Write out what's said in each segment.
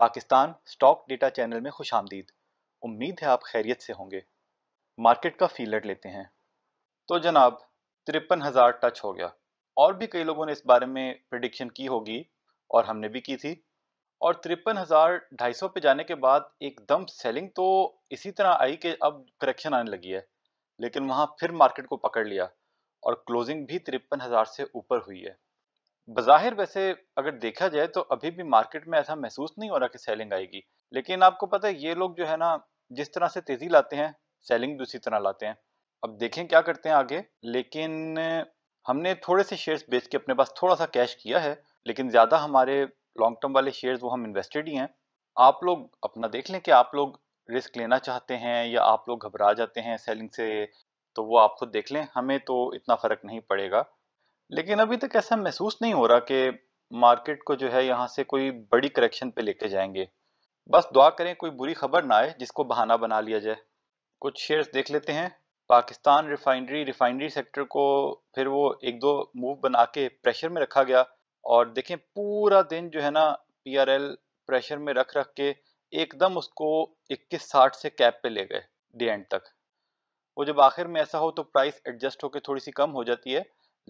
Pakistan stock data channel में खुश आमदीद उम्मीद है आप खैरियत से होंगे मार्केट का फीलर लेते हैं तो जनाब तिरपन हज़ार टच हो गया और भी कई लोगों ने इस बारे में प्रडिक्शन की होगी और हमने भी की थी और तिरपन हज़ार ढाई सौ पे जाने के बाद एकदम सेलिंग तो इसी तरह आई कि अब करेक्शन आने लगी है लेकिन वहाँ फिर मार्केट को पकड़ लिया और क्लोजिंग भी तिरपन हज़ार से ऊपर हुई है बाहिर वैसे अगर देखा जाए तो अभी भी मार्केट में ऐसा महसूस नहीं हो रहा कि सेलिंग आएगी लेकिन आपको पता है ये लोग जो है ना जिस तरह से तेजी लाते हैं सेलिंग भी उसी तरह लाते हैं अब देखें क्या करते हैं आगे लेकिन हमने थोड़े से शेयर्स बेच के अपने पास थोड़ा सा कैश किया है लेकिन ज़्यादा हमारे लॉन्ग टर्म वाले शेयर्स वो हम इन्वेस्टेड ही हैं आप लोग अपना देख लें कि आप लोग रिस्क लेना चाहते हैं या आप लोग घबरा जाते हैं सेलिंग से तो वो आप खुद देख लें हमें तो इतना फ़र्क नहीं पड़ेगा लेकिन अभी तक ऐसा महसूस नहीं हो रहा कि मार्केट को जो है यहाँ से कोई बड़ी करेक्शन पे लेके जाएंगे बस दुआ करें कोई बुरी खबर ना आए जिसको बहाना बना लिया जाए कुछ शेयर्स देख लेते हैं पाकिस्तान रिफाइनरी रिफाइनरी सेक्टर को फिर वो एक दो मूव बना के प्रेशर में रखा गया और देखें पूरा दिन जो है ना पीआरएल प्रेशर में रख रख के एकदम उसको इक्कीस साठ से कैप पे ले गए डी एंड तक वो जब आखिर में ऐसा हो तो प्राइस एडजस्ट होकर थोड़ी सी कम हो जाती है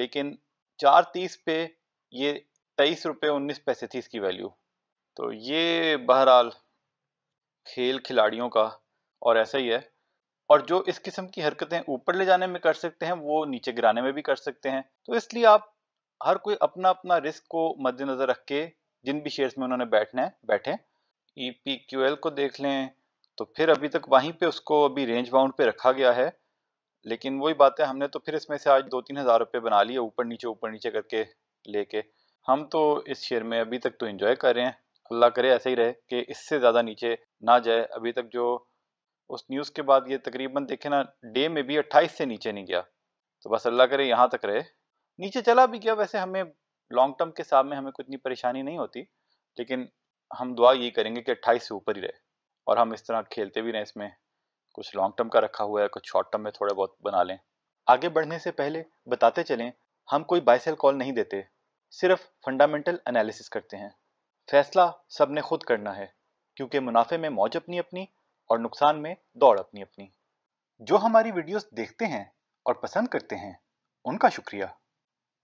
लेकिन चार तीस पे ये तेईस रुपये उन्नीस पैसे थी इसकी वैल्यू तो ये बहरहाल खेल खिलाड़ियों का और ऐसा ही है और जो इस किस्म की हरकतें ऊपर ले जाने में कर सकते हैं वो नीचे गिराने में भी कर सकते हैं तो इसलिए आप हर कोई अपना अपना रिस्क को मद्देनजर रख के जिन भी शेयर्स में उन्होंने बैठना है बैठे E e P Q L को देख लें तो फिर अभी तक वहीं पे उसको अभी रेंज बाउंड पे रखा गया है लेकिन वही बात है हमने तो फिर इसमें से आज दो तीन हज़ार रुपये बना लिए ऊपर नीचे ऊपर नीचे करके लेके हम तो इस शेयर में अभी तक तो इन्जॉय कर रहे हैं अल्लाह करे ऐसे ही रहे कि इससे ज़्यादा नीचे ना जाए अभी तक जो उस न्यूज़ के बाद ये तकरीबन देखे ना डे में भी अट्ठाईस से नीचे नहीं गया तो बस अल्लाह करे यहाँ तक रहे नीचे चला भी गया वैसे हमें लॉन्ग टर्म के हिसाब में हमें कुछ इतनी परेशानी नहीं होती लेकिन हम दुआ यही करेंगे कि अट्ठाईस से ऊपर ही रहे और हम इस तरह खेलते भी रहें इसमें कुछ लॉन्ग टर्म का रखा हुआ है कुछ शॉर्ट टर्म में थोड़ा बहुत बना लें आगे बढ़ने से पहले बताते चलें हम कोई बाइसेल कॉल नहीं देते सिर्फ फंडामेंटल एनालिसिस करते हैं फैसला सब ने खुद करना है क्योंकि मुनाफे में मौज अपनी अपनी और नुकसान में दौड़ अपनी अपनी जो हमारी वीडियोस देखते हैं और पसंद करते हैं उनका शुक्रिया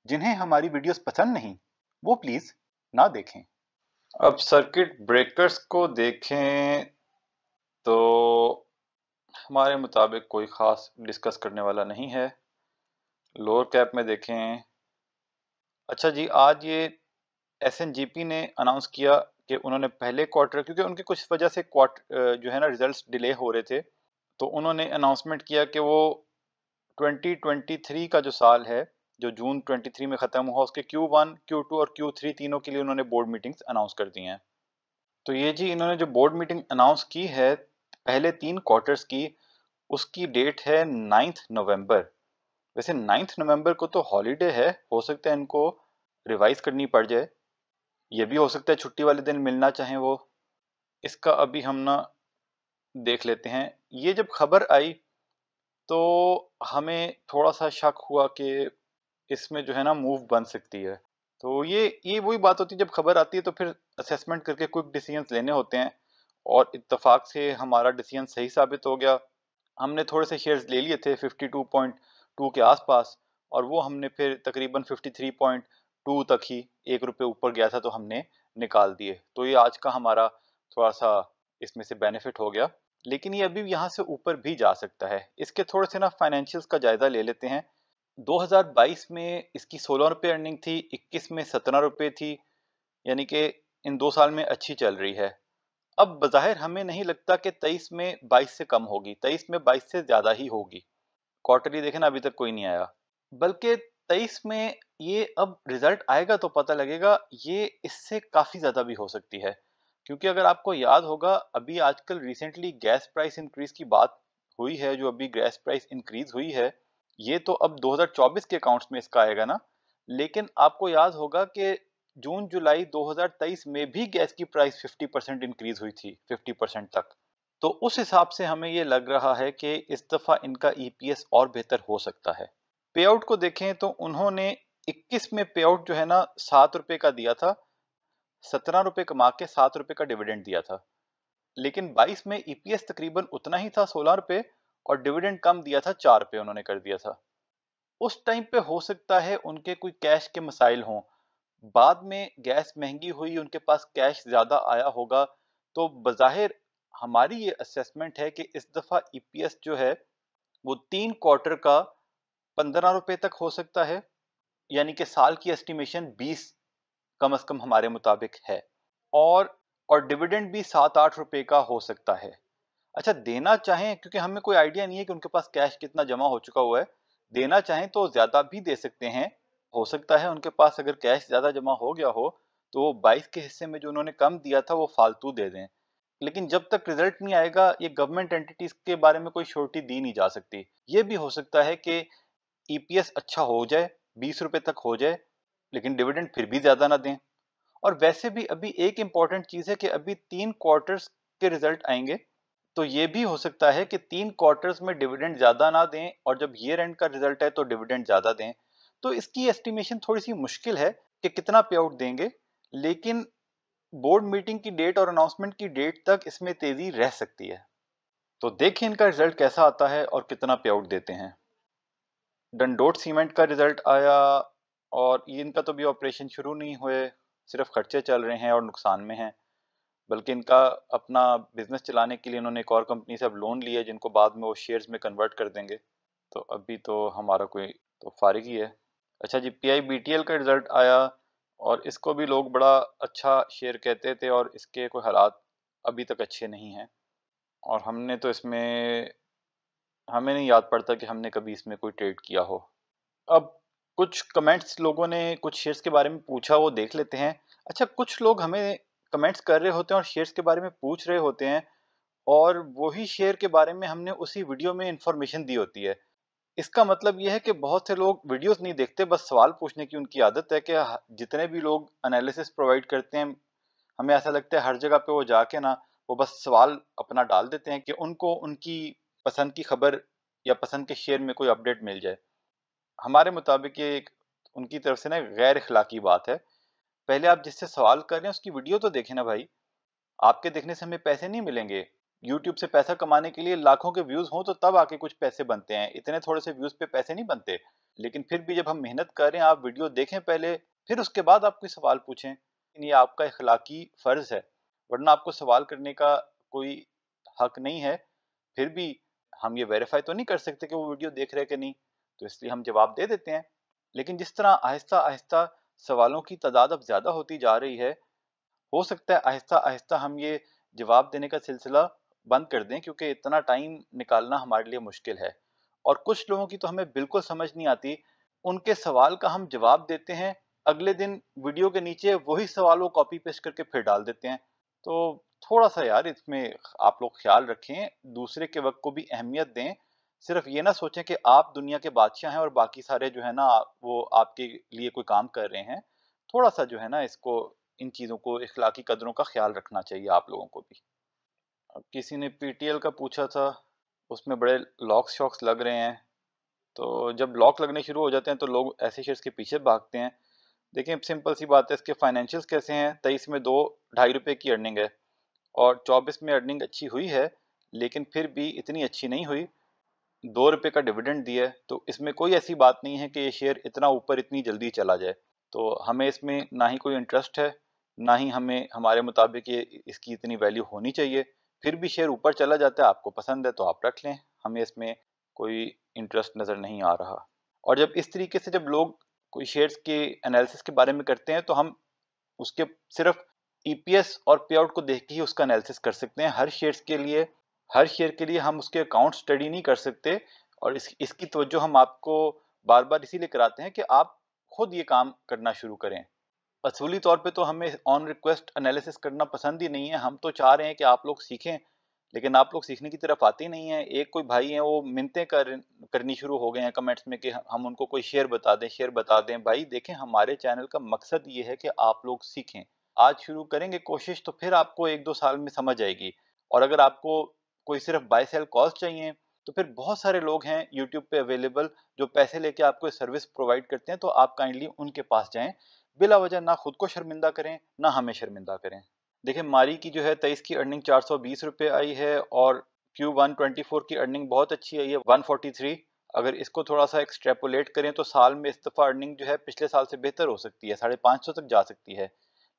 जिन्हें हमारी वीडियोस पसंद नहीं वो प्लीज़ ना देखें अब सर्किट ब्रेकर्स को देखें तो हमारे मुताबिक कोई ख़ास डिस्कस करने वाला नहीं है लोअर कैप में देखें अच्छा जी आज ये एस ने अनाउंस किया कि उन्होंने पहले क्वार्टर क्योंकि उनके कुछ वजह से क्वार्टर जो है ना रिजल्ट्स डिले हो रहे थे तो उन्होंने अनाउंसमेंट किया कि वो 2023 का जो साल है जो जून 23 में ख़त्म हुआ उसके Q1, Q2 और Q3 तीनों के लिए उन्होंने बोर्ड मीटिंग्स अनाउंस कर दी हैं तो ये जी इन्होंने जो बोर्ड मीटिंग अनाउंस की है पहले तीन क्वार्टर्स की उसकी डेट है नाइन्थ नवंबर वैसे नाइन्थ नवंबर को तो हॉलीडे है हो सकता है इनको रिवाइज करनी पड़ जाए ये भी हो सकता है छुट्टी वाले दिन मिलना चाहें वो इसका अभी हम ना देख लेते हैं ये जब खबर आई तो हमें थोड़ा सा शक हुआ कि इसमें जो है ना मूव बन सकती है तो ये ये वही बात होती है जब खबर आती है तो फिर असेसमेंट करके क्विक डिसीजन लेने होते हैं और इतफाक़ से हमारा डिसीजन सही साबित हो गया हमने थोड़े से शेयर्स ले लिए थे 52.2 के आसपास और वो हमने फिर तकरीबन 53.2 तक ही एक रुपये ऊपर गया था तो हमने निकाल दिए तो ये आज का हमारा थोड़ा सा इसमें से बेनिफिट हो गया लेकिन ये अभी यहाँ से ऊपर भी जा सकता है इसके थोड़े से ना फाइनेंशियल्स का जायज़ा ले लेते हैं 2022 में इसकी सोलह रुपये अर्निंग थी 21 में सत्रह रुपये थी यानी कि इन दो साल में अच्छी चल रही है अब बाहिर हमें नहीं लगता कि 23 में 22 से कम होगी 23 में 22 से ज़्यादा ही होगी क्वार्टरली देखें ना अभी तक कोई नहीं आया बल्कि 23 में ये अब रिजल्ट आएगा तो पता लगेगा ये इससे काफ़ी ज़्यादा भी हो सकती है क्योंकि अगर आपको याद होगा अभी आजकल रिसेंटली गैस प्राइस इंक्रीज़ की बात हुई है जो अभी गैस प्राइस इंक्रीज़ हुई है ये तो अब 2024 के अकाउंट्स में इसका आएगा ना लेकिन आपको याद होगा कि जून जुलाई 2023 में भी गैस की प्राइस 50 परसेंट इंक्रीज हुई थी 50 परसेंट तक तो उस हिसाब से हमें ये लग रहा है कि इस दफ़ा इनका ईपीएस e और बेहतर हो सकता है पे आउट को देखें तो उन्होंने 21 में पे आउट जो है ना सात रुपये का दिया था सत्रह रुपये कमा के सात रुपये का डिविडेंड दिया था लेकिन 22 में ईपीएस e तकरीबन उतना ही था सोलह रुपये और डिविडेंड कम दिया था चार रुपये उन्होंने कर दिया था उस टाइम पे हो सकता है उनके कोई कैश के मसाइल हों बाद में गैस महंगी हुई उनके पास कैश ज़्यादा आया होगा तो बाहिर हमारी ये असेसमेंट है कि इस दफ़ा ईपीएस e जो है वो तीन क्वार्टर का पंद्रह रुपये तक हो सकता है यानी कि साल की एस्टिमेशन बीस कम अज़ कम हमारे मुताबिक है और और डिविडेंड भी सात आठ रुपये का हो सकता है अच्छा देना चाहें क्योंकि हमें कोई आइडिया नहीं है कि उनके पास कैश कितना जमा हो चुका हुआ है देना चाहें तो ज़्यादा भी दे सकते हैं हो सकता है उनके पास अगर कैश ज़्यादा जमा हो गया हो तो वो बाईस के हिस्से में जो उन्होंने कम दिया था वो फालतू दे दें लेकिन जब तक रिजल्ट नहीं आएगा ये गवर्नमेंट एंटिटीज के बारे में कोई श्योरिटी दी नहीं जा सकती ये भी हो सकता है कि ईपीएस e अच्छा हो जाए बीस रुपए तक हो जाए लेकिन डिविडेंड फिर भी ज़्यादा ना दें और वैसे भी अभी एक इम्पॉर्टेंट चीज़ है कि अभी तीन क्वार्टर्स के रिजल्ट आएंगे तो ये भी हो सकता है कि तीन क्वार्टर्स में डिविडेंड ज़्यादा ना दें और जब ये रेंट का रिजल्ट है तो डिविडेंड ज़्यादा दें तो इसकी एस्टिमेशन थोड़ी सी मुश्किल है कि कितना पे आउट देंगे लेकिन बोर्ड मीटिंग की डेट और अनाउंसमेंट की डेट तक इसमें तेजी रह सकती है तो देखें इनका रिजल्ट कैसा आता है और कितना पे आउट देते हैं डंडोट सीमेंट का रिजल्ट आया और इनका तो भी ऑपरेशन शुरू नहीं हुए सिर्फ खर्चे चल रहे हैं और नुकसान में हैं बल्कि इनका अपना बिजनेस चलाने के लिए इन्होंने एक और कंपनी से अब लोन लिया जिनको बाद में वो शेयर्स में कन्वर्ट कर देंगे तो अभी तो हमारा कोई तो फारिग ही है अच्छा जी पी आई का रिज़ल्ट आया और इसको भी लोग बड़ा अच्छा शेयर कहते थे और इसके कोई हालात अभी तक अच्छे नहीं हैं और हमने तो इसमें हमें नहीं याद पड़ता कि हमने कभी इसमें कोई ट्रेड किया हो अब कुछ कमेंट्स लोगों ने कुछ शेयर्स के बारे में पूछा वो देख लेते हैं अच्छा कुछ लोग हमें कमेंट्स कर रहे होते हैं और शेयर्स के बारे में पूछ रहे होते हैं और वही शेयर के बारे में हमने उसी वीडियो में इंफॉर्मेशन दी होती है इसका मतलब यह है कि बहुत से लोग वीडियोस नहीं देखते बस सवाल पूछने की उनकी आदत है कि जितने भी लोग एनालिसिस प्रोवाइड करते हैं हमें ऐसा लगता है हर जगह पे वो जाके ना वो बस सवाल अपना डाल देते हैं कि उनको उनकी पसंद की खबर या पसंद के शेयर में कोई अपडेट मिल जाए हमारे मुताबिक ये एक उनकी तरफ से ना गैर अखलाकी बात है पहले आप जिससे सवाल कर रहे हैं उसकी वीडियो तो देखें ना भाई आपके देखने से हमें पैसे नहीं मिलेंगे यूट्यूब से पैसा कमाने के लिए लाखों के व्यूज हों तो तब आके कुछ पैसे बनते हैं इतने थोड़े से व्यूज पे पैसे नहीं बनते लेकिन फिर भी जब हम मेहनत कर रहे हैं आप वीडियो देखें पहले फिर उसके बाद आप कोई सवाल पूछें ये आपका इखलाकी फ़र्ज़ है वरना आपको सवाल करने का कोई हक नहीं है फिर भी हम ये वेरीफाई तो नहीं कर सकते कि वो वीडियो देख रहे कि नहीं तो इसलिए हम जवाब दे देते हैं लेकिन जिस तरह आहिस्ता आहिस्ता सवालों की तादाद अब ज़्यादा होती जा रही है हो सकता है आहिस्ता आहिस्ता हम ये जवाब देने का सिलसिला बंद कर दें क्योंकि इतना टाइम निकालना हमारे लिए मुश्किल है और कुछ लोगों की तो हमें बिल्कुल समझ नहीं आती उनके सवाल का हम जवाब देते हैं अगले दिन वीडियो के नीचे वही सवाल वो कॉपी पेस्ट करके फिर डाल देते हैं तो थोड़ा सा यार इसमें आप लोग ख्याल रखें दूसरे के वक्त को भी अहमियत दें सिर्फ ये ना सोचें कि आप दुनिया के बादशाह हैं और बाकी सारे जो है ना वो आपके लिए कोई काम कर रहे हैं थोड़ा सा जो है ना इसको इन चीज़ों को इखलाकी कदरों का ख्याल रखना चाहिए आप लोगों को भी अब किसी ने पी का पूछा था उसमें बड़े लॉक्स शॉक्स लग रहे हैं तो जब लॉक लगने शुरू हो जाते हैं तो लोग ऐसे शेयर्स के पीछे भागते हैं देखिए सिंपल सी बात है इसके फाइनेंशियल्स कैसे हैं तेईस में दो ढाई रुपये की अर्निंग है और चौबीस में अर्निंग अच्छी हुई है लेकिन फिर भी इतनी अच्छी नहीं हुई दो रुपये का डिविडेंड दिया है तो इसमें कोई ऐसी बात नहीं है कि ये शेयर इतना ऊपर इतनी जल्दी चला जाए तो हमें इसमें ना ही कोई इंटरेस्ट है ना ही हमें हमारे मुताबिक ये इसकी इतनी वैल्यू होनी चाहिए फिर भी शेयर ऊपर चला जाता है आपको पसंद है तो आप रख लें हमें इसमें कोई इंटरेस्ट नज़र नहीं आ रहा और जब इस तरीके से जब लोग कोई शेयर्स के एनालिसिस के बारे में करते हैं तो हम उसके सिर्फ ईपीएस e और पे आउट को देख के ही उसका एनालिसिस कर सकते हैं हर शेयर्स के लिए हर शेयर के लिए हम उसके अकाउंट स्टडी नहीं कर सकते और इस, इसकी तवज्जो हम आपको बार बार इसीलिए कराते हैं कि आप खुद ये काम करना शुरू करें असूली तौर पे तो हमें ऑन रिक्वेस्ट एनालिसिस करना पसंद ही नहीं है हम तो चाह रहे हैं कि आप लोग सीखें लेकिन आप लोग सीखने की तरफ आते ही नहीं है एक कोई भाई है वो मिनतें कर करनी शुरू हो गए हैं कमेंट्स में कि हम उनको कोई शेयर बता दें शेयर बता दें भाई देखें हमारे चैनल का मकसद ये है कि आप लोग सीखें आज शुरू करेंगे कोशिश तो फिर आपको एक दो साल में समझ आएगी और अगर आपको कोई सिर्फ बाय सेल कॉल चाहिए तो फिर बहुत सारे लोग हैं यूट्यूब पे अवेलेबल जो पैसे लेके आपको सर्विस प्रोवाइड करते हैं तो आप काइंडली उनके पास जाएं बिला वजह ना खुद को शर्मिंदा करें ना हमें शर्मिंदा करें देखिए मारी की जो है तेईस की अर्निंग चार सौ बीस रुपये आई है और क्यू वन ट्वेंटी फोर की अर्निंग बहुत अच्छी आई है वन फोर्टी थ्री अगर इसको थोड़ा सा एक्सट्रेपोलेट करें तो साल में इस दफ़ा अर्निंग जो है पिछले साल से बेहतर हो सकती है साढ़े पाँच सौ तक जा सकती है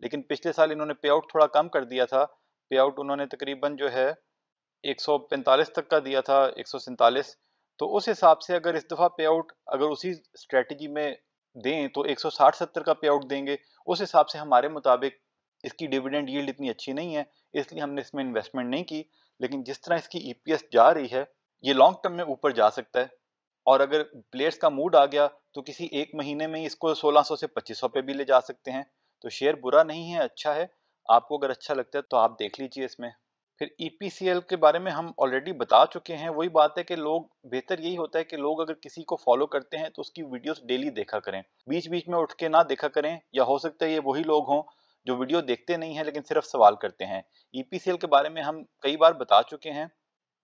लेकिन पिछले साल इन्होंने पे आउट थोड़ा कम कर दिया था पे आउट उन्होंने तकरीबन जो है एक सौ पैंतालीस तक का दिया था एक सौ सैंतालीस तो उस हिसाब से अगर इस दफ़ा पे आउट अगर उसी स्ट्रेटजी में दें तो 160-70 का पे आउट देंगे उस हिसाब से हमारे मुताबिक इसकी डिविडेंड यील्ड इतनी अच्छी नहीं है इसलिए हमने इसमें इन्वेस्टमेंट नहीं की लेकिन जिस तरह इसकी ईपीएस e जा रही है ये लॉन्ग टर्म में ऊपर जा सकता है और अगर प्लेयर्स का मूड आ गया तो किसी एक महीने में इसको 1600 से 2500 पे भी ले जा सकते हैं तो शेयर बुरा नहीं है अच्छा है आपको अगर अच्छा लगता है तो आप देख लीजिए इसमें फिर ई e के बारे में हम ऑलरेडी बता चुके हैं वही बात है कि लोग बेहतर यही होता है कि लोग अगर किसी को फॉलो करते हैं तो उसकी वीडियोस डेली देखा करें बीच बीच में उठ के ना देखा करें या हो सकता है ये वही लोग हों जो वीडियो देखते नहीं हैं लेकिन सिर्फ सवाल करते हैं ई e के बारे में हम कई बार बता चुके हैं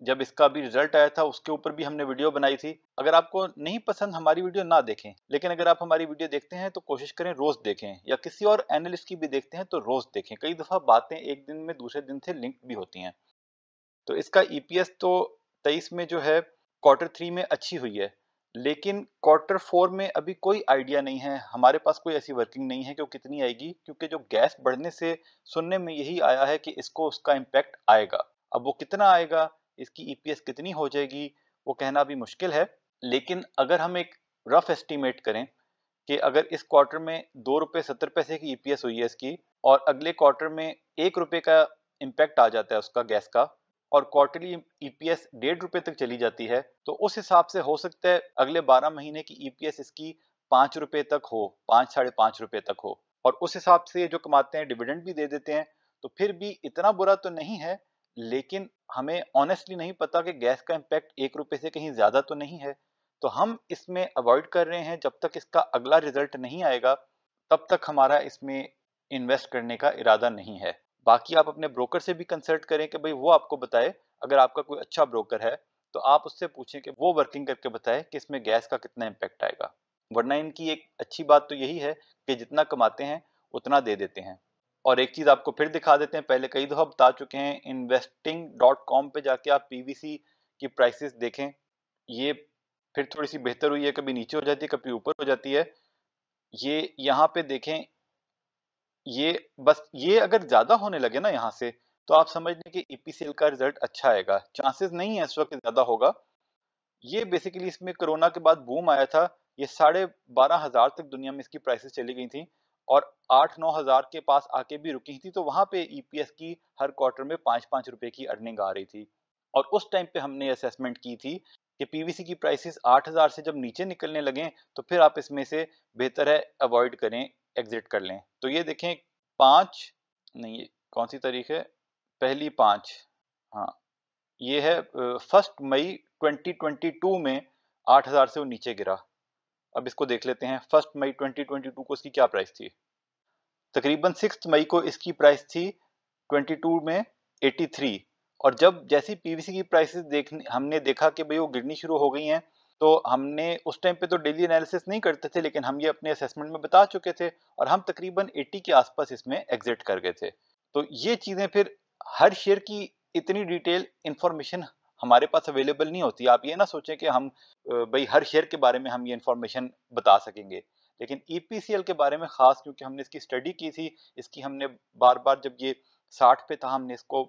जब इसका भी रिजल्ट आया था उसके ऊपर भी हमने वीडियो बनाई थी अगर आपको नहीं पसंद हमारी वीडियो ना देखें लेकिन अगर आप हमारी वीडियो देखते हैं तो कोशिश करें रोज देखें या किसी और एनालिस्ट की भी देखते हैं तो रोज देखें कई दफ़ा बातें एक दिन में दूसरे दिन से लिंक भी होती हैं तो इसका ईपीएस e तो तेईस में जो है क्वार्टर थ्री में अच्छी हुई है लेकिन क्वार्टर फोर में अभी कोई आइडिया नहीं है हमारे पास कोई ऐसी वर्किंग नहीं है कि वो कितनी आएगी क्योंकि जो गैस बढ़ने से सुनने में यही आया है कि इसको उसका इम्पैक्ट आएगा अब वो कितना आएगा इसकी ईपीएस e कितनी हो जाएगी वो कहना भी मुश्किल है लेकिन अगर हम एक रफ एस्टीमेट करें कि अगर इस क्वार्टर में दो रुपये सत्तर पैसे की ईपीएस e हुई है इसकी और अगले क्वार्टर में एक रुपये का इम्पैक्ट आ जाता है उसका गैस का और क्वार्टरली ईपीएस e डेढ़ रुपये तक चली जाती है तो उस हिसाब से हो सकता है अगले बारह महीने की ईपीएस इसकी पाँच रुपये तक हो पाँच साढ़े पाँच रुपये तक हो और उस हिसाब से जो कमाते हैं डिविडेंड भी दे देते हैं तो फिर भी इतना बुरा तो नहीं है लेकिन हमें ऑनेस्टली नहीं पता कि गैस का इम्पैक्ट एक रुपये से कहीं ज़्यादा तो नहीं है तो हम इसमें अवॉइड कर रहे हैं जब तक इसका अगला रिजल्ट नहीं आएगा तब तक हमारा इसमें इन्वेस्ट करने का इरादा नहीं है बाकी आप अपने ब्रोकर से भी कंसल्ट करें कि भाई वो आपको बताए अगर आपका कोई अच्छा ब्रोकर है तो आप उससे पूछें कि वो वर्किंग करके बताए कि इसमें गैस का कितना इम्पैक्ट आएगा वरना इनकी एक अच्छी बात तो यही है कि जितना कमाते हैं उतना दे देते हैं और एक चीज़ आपको फिर दिखा देते हैं पहले कई दफ़ा बता चुके हैं इन्वेस्टिंग डॉट कॉम पर जाके आप पी सी की प्राइसेस देखें ये फिर थोड़ी सी बेहतर हुई है कभी नीचे हो जाती है कभी ऊपर हो जाती है ये यहाँ पे देखें ये बस ये अगर ज़्यादा होने लगे ना यहाँ से तो आप समझ लें कि ईपीसीएल e का रिजल्ट अच्छा आएगा चांसेस नहीं है इस वक्त ज़्यादा होगा ये बेसिकली इसमें कोरोना के बाद बूम आया था ये साढ़े बारह हज़ार तक दुनिया में इसकी प्राइसेस चली गई थी और आठ नौ हजार के पास आके भी रुकी थी तो वहां पे ईपीएस e की हर क्वार्टर में पांच पांच रुपए की अर्निंग आ रही थी और उस टाइम पे हमने असेसमेंट की थी कि पीवीसी की प्राइसेस हजार से जब नीचे निकलने लगे तो फिर आप इसमें से बेहतर है अवॉइड करें एग्जिट कर लें तो ये देखें पांच नहीं कौन सी तारीख है पहली पांच हाँ ये है फर्स्ट मई 2022 में 8000 से वो नीचे गिरा अब इसको देख लेते हैं फर्स्ट मई 2022 को इसकी क्या प्राइस थी तकरीबन सिक्स मई को इसकी प्राइस थी 22 में 83 और जब जैसी पीवीसी की प्राइसेस देखने हमने देखा कि भाई वो गिरनी शुरू हो गई हैं तो हमने उस टाइम पे तो डेली एनालिसिस नहीं करते थे लेकिन हम ये अपने असेसमेंट में बता चुके थे और हम तकरीबन 80 के आसपास इसमें एग्जिट कर गए थे तो ये चीज़ें फिर हर शेयर की इतनी डिटेल इन्फॉर्मेशन हमारे पास अवेलेबल नहीं होती आप ये ना सोचें कि हम भाई हर शेयर के बारे में हम ये इन्फॉर्मेशन बता सकेंगे लेकिन ई e के बारे में ख़ास क्योंकि हमने इसकी स्टडी की थी इसकी हमने बार बार जब ये साठ पे था हमने इसको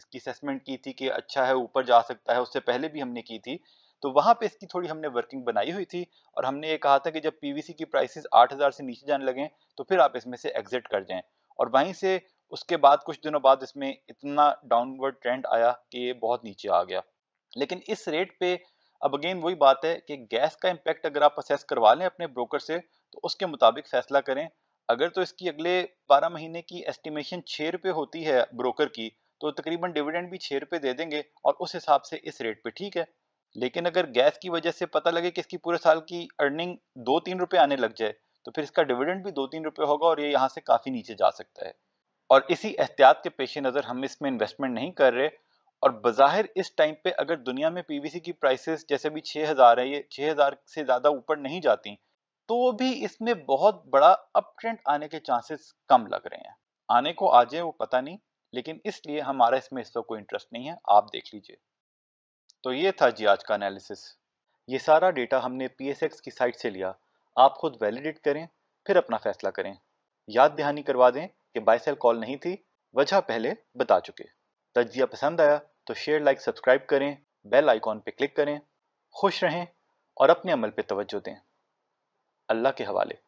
इसकी असेसमेंट की थी कि अच्छा है ऊपर जा सकता है उससे पहले भी हमने की थी तो वहां पे इसकी थोड़ी हमने वर्किंग बनाई हुई थी और हमने ये कहा था कि जब पीवीसी की प्राइसेस 8000 से नीचे जाने लगे तो फिर आप इसमें से एग्जिट कर जाएं और वहीं से उसके बाद कुछ दिनों बाद इसमें इतना डाउनवर्ड ट्रेंड आया कि ये बहुत नीचे आ गया लेकिन इस रेट पे अब अगेन वही बात है कि गैस का इम्पैक्ट अगर आप असेस करवा लें अपने ब्रोकर से तो उसके मुताबिक फैसला करें अगर तो इसकी अगले 12 महीने की एस्टिमेशन छः रुपये होती है ब्रोकर की तो तकरीबन डिविडेंड भी छः रुपये दे देंगे और उस हिसाब से इस रेट पे ठीक है लेकिन अगर गैस की वजह से पता लगे कि इसकी पूरे साल की अर्निंग दो तीन रुपये आने लग जाए तो फिर इसका डिविडेंड भी दो तीन रुपये होगा और ये यहाँ से काफ़ी नीचे जा सकता है और इसी एहतियात के पेश नज़र हम इसमें इन्वेस्टमेंट नहीं कर रहे और बाहिर इस टाइम पे अगर दुनिया में पीवीसी की प्राइसेस जैसे भी 6000 है ये 6000 से ज़्यादा ऊपर नहीं जाती तो भी इसमें बहुत बड़ा अप ट्रेंड आने के चांसेस कम लग रहे हैं आने को आ जाए वो पता नहीं लेकिन इसलिए हमारा इसमें इस वक्त कोई इंटरेस्ट नहीं है आप देख लीजिए तो ये था जी आज का एनालिसिस ये सारा डेटा हमने पी की साइट से लिया आप खुद वैलिडेट करें फिर अपना फैसला करें याद दहानी करवा दें कि बाईसेल कॉल नहीं थी वजह पहले बता चुके तजिया पसंद आया तो शेयर लाइक सब्सक्राइब करें बेल आइकॉन पर क्लिक करें खुश रहें और अपने अमल पर तवज्जो दें अल्लाह के हवाले